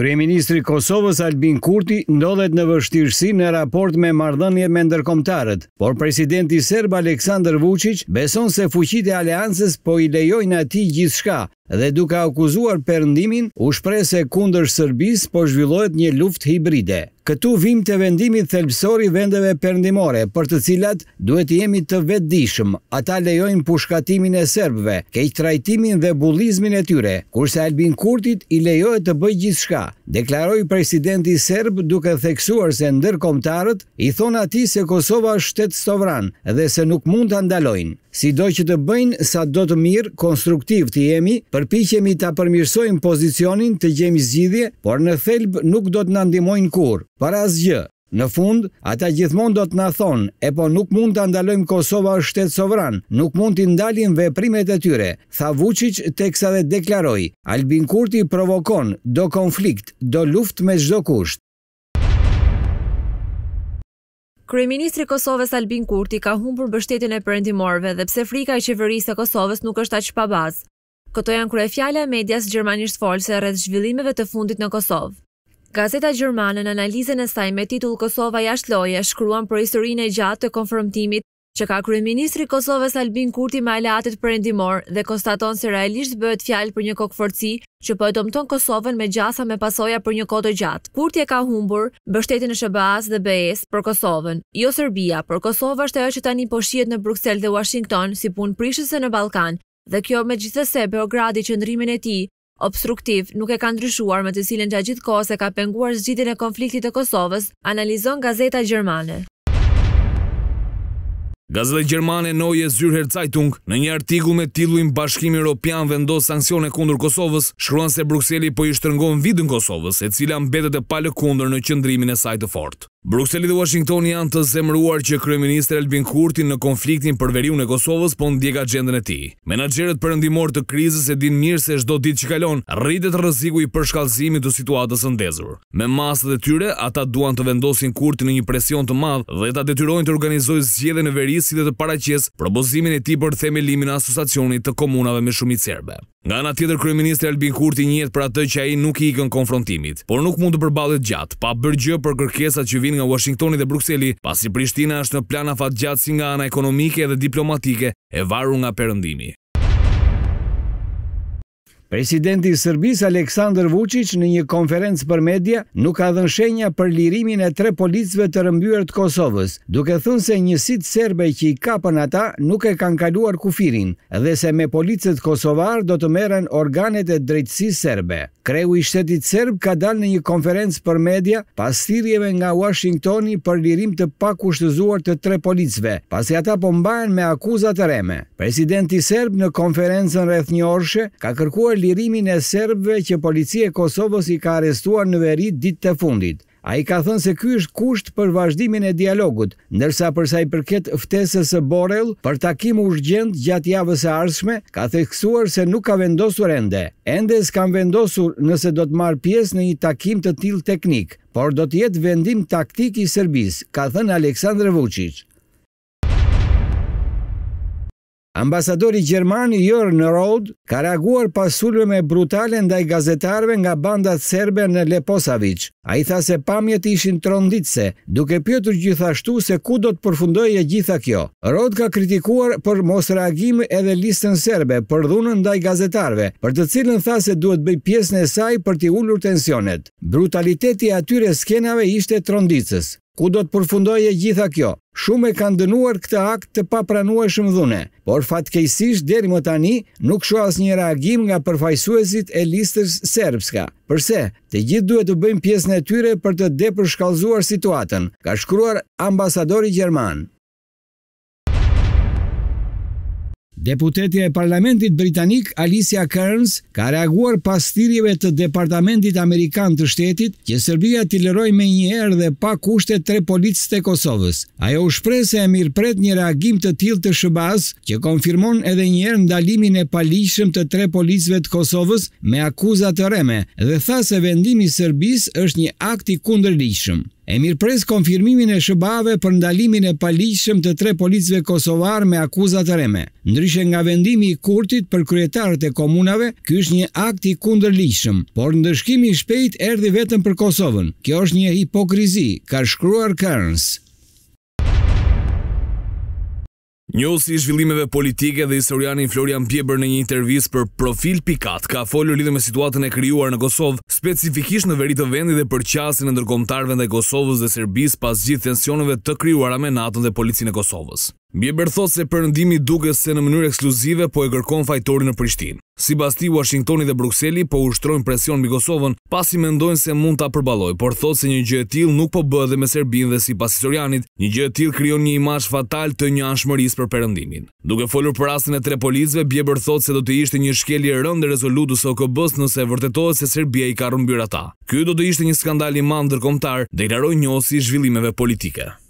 Kryeministri i Kosovës Albin Kurti ndodhet në vështirësi në raport me marrëdhëniet me ndërkombëtarët, por presidenti serb Aleksandar Vučić beson se fuqitë e aleancës po i lejojnë atij gjithçka, dhe duke akuzuar perëndimin, u shprese se kundër Serbisë po zhvillohet një luftë hibride. Këtu vim të vendimit thelpsori i vendeve perëndimore, për të cilat duhet të jemi të vetëdijshëm. Ata lejojnë pushkatimin e serbëve, keqtrajtimin trajtimin dhe bullizmin e tyre, kurse Albin Kurtit i lejohet të bëjë gjithçka deklaroi presidenti serb duke theksuar se ndërkombëtarët i thonë atij se Kosova është shtet sovran dhe se nuk mund ta ndalojnë. Sido që të bëjnë sa do të mirë, konstruktiv të jemi, përpiqemi ta përmirësojmë pozicionin, të gjejmë zgjidhje, por në thelb nuk do të na ndihmojnë kurrë. Para asgjë Në fund, ata gjithmonë do të na thonë, e po nuk mund të ndalojmë Kosova është shtetë sovran, nuk mund të ndalim veprimet e tyre, tha Vucic të kësa dhe deklaroj, Albin Kurti provokon, do konflikt, do luft me gjdo kusht. Kryeministri i Kosovës Albin Kurti ka humbur mbështetjen e përëndimorve dhe pse frika e qeverisë së Kosovës nuk është aq pa bazë. Këto janë kryefjala e medias gjermanisht folse rreth zhvillimeve të fundit në Kosovë. Gazeta Gjermane në analizën e saj me titull Kosova jashtë loje shkruan për historinë e gjatë të konfrontimit që ka kryeministri Kosovës Albin Kurti me aleatët perëndimor dhe konstaton se realisht bëhet fjalë për një kokforci që po e dëmton Kosovën me gjasa me pasoja për një kohë të gjatë. Kurti e ka humbur bështetin e SBA-s dhe BE-s për Kosovën. Jo Serbia, por Kosova është ajo që tani po shihet në Bruksel dhe Washington si punë prishëse në Ballkan dhe kjo megjithëse Beogradi qendrimin e tij obstruktiv, nuk e ka ndryshuar me të cilën gjatë gjithë kohës e ka penguar zgjidhjen e konfliktit të Kosovës, analizon gazeta gjermane. Gazeta Gjermane Noje Zyrher Zajtung në një artikull me titullin Bashkimi Evropian vendos sanksione kundër Kosovës, shkruan se Brukseli po i shtrëngon vidën Kosovës, e cila mbetet e palëkundër në qëndrimin e saj të fortë. Bruxelli dhe Washington janë të zemruar që Kryeministri Albin Kurti në konfliktin për veriu në Kosovës po ndjek agendën e tij. Menaxherët perëndimor të krizës e dinë mirë se çdo ditë që kalon rritet rreziku i përshkallëzimit të situatës së ndezur. Me masat e tyre, ata duan të vendosin Kurti në një presion të madh dhe ta detyrojnë të organizojë zgjedhjen e verisë si dhe të paraqesë propozimin e tij për themelimin e asociacionit të komunave me shumicë serbe. Nga nga tjetër kryeministri Albin Kurti njihet për atë që ai nuk i ikën konfrontimit, por nuk mund të përballet gjatë pa bërë gjë për kërkesat që vijnë nga Washingtoni dhe Bruxelli, pasi Prishtina është në plan gjatë si nga ana ekonomike dhe diplomatike e varur nga perëndimi. Presidenti i Aleksandr Aleksandar Vučić në një konferencë për media nuk ka dhënë shenja për lirimin e tre policëve të rëmbyer të Kosovës, duke thënë se njësit serbe që i kapën ata nuk e kanë kaluar kufirin dhe se me policët kosovar do të merren organet e drejtësisë serbe. Kreu i shtetit serb ka dalë në një konferencë për media pas thirrjeve nga Washingtoni për lirim të pakushtëzuar të tre policëve, pasi ata po mbahen me akuza të rreme. Presidenti serb në konferencën rreth një orshe ka kërkuar lirimin e serbëve që policia e Kosovës i ka arrestuar në veri ditë të fundit. A i ka thënë se ky është kusht për vazhdimin e dialogut, ndërsa përsa i përket ftesës së Borel për takim u shgjend gjatë javës e arshme, ka theksuar se nuk ka vendosur ende. Ende s'kam vendosur nëse do të marë pjesë në një takim të til teknik, por do të jetë vendim taktik i Serbis, ka thënë Aleksandr Vucic. Ambasadori Gjermani Jörn Rold ka reaguar pasullu me brutale ndaj gazetarve nga bandat serbe në Leposavic. A i tha se pamjet ishin tronditse, duke pjotur gjithashtu se ku do të përfundoj e gjitha kjo. Rold ka kritikuar për mos reagim edhe listën serbe për dhunën ndaj gazetarve, për të cilën tha se duhet bëj pjesën e saj për t'i ullur tensionet. Brutaliteti atyre skenave ishte tronditsës ku do të përfundoj e gjitha kjo. Shumë e kanë dënuar këtë akt të papranueshëm dhune, por fatkejsisht deri më tani nuk shoh asnjë reagim nga përfaqësuesit e listës serbska. Përse? Të gjithë duhet të bëjnë pjesën e tyre për të depërshkallzuar situatën, ka shkruar ambasadori gjerman. Deputeti e Parlamentit Britanik Alicia Kearns ka reaguar pas thirrjeve të Departamentit Amerikan të Shtetit që Serbia t'i lërojë më një herë dhe pa kushte tre policë të Kosovës. Ajo u shpreh se e mirëpret një reagim të tillë të SBA-s që konfirmon edhe një herë ndalimin e paligjshëm të tre policëve të Kosovës me akuza të rreme dhe tha se vendimi i Serbisë është një akt i kundërligjshëm e mirë konfirmimin e shëbave për ndalimin e paliqëm të tre policve kosovar me akuzat rreme. reme. Ndryshe nga vendimi i kurtit për kryetarët e komunave, kjo është një akt i kunder por ndëshkimi i shpejt erdi vetëm për Kosovën. Kjo është një hipokrizi, ka shkruar kërnsë. Njësi i zhvillimeve politike dhe historianin Florian Pieber në një intervjis për profil pikat ka folur lidhë me situatën e kryuar në Kosovë, specifikisht në veri të vendi dhe për qasin e ndërkomtarve dhe Kosovës dhe Serbis pas gjithë tensioneve të kryuara me NATO dhe policinë e Kosovës. Bjeber thot se përëndimi duke se në mënyrë ekskluzive po e gërkon fajtori në Prishtin. Si basti, Washingtoni dhe Bruxelli po ushtrojnë presion mbi Kosovën pasi mendojnë se mund të apërbaloj, por thot se një gjë e til nuk po bëdhe me Serbin dhe si pas historianit, një gjë e til kryon një imash fatal të një anshmëris për përëndimin. Duke folur për asin e tre polizve, Bjeber thot se do të ishte një shkeli e rënde rezolutus o këbës nëse vërtetohet se Serbia i ka rëmbyra Kjo do të ishte një skandal i mandër komtar dhe i zhvillimeve politike.